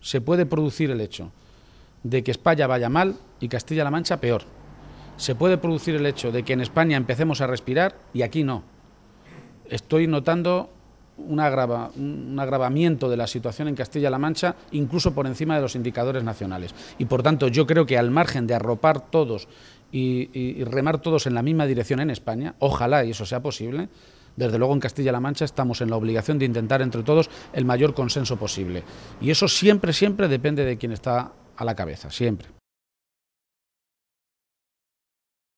se puede producir el hecho de que España vaya mal y Castilla-La Mancha peor. Se puede producir el hecho de que en España empecemos a respirar y aquí no. Estoy notando un, agravamiento de la situación en Castilla-La Mancha, incluso por encima de los indicadores nacionales. Y por tanto, yo creo que al margen de arropar todos y remar todos en la misma dirección en España, ojalá y eso sea posible, desde luego en Castilla-La Mancha estamos en la obligación de intentar entre todos el mayor consenso posible. Y eso siempre, siempre depende de quien está a la cabeza, siempre.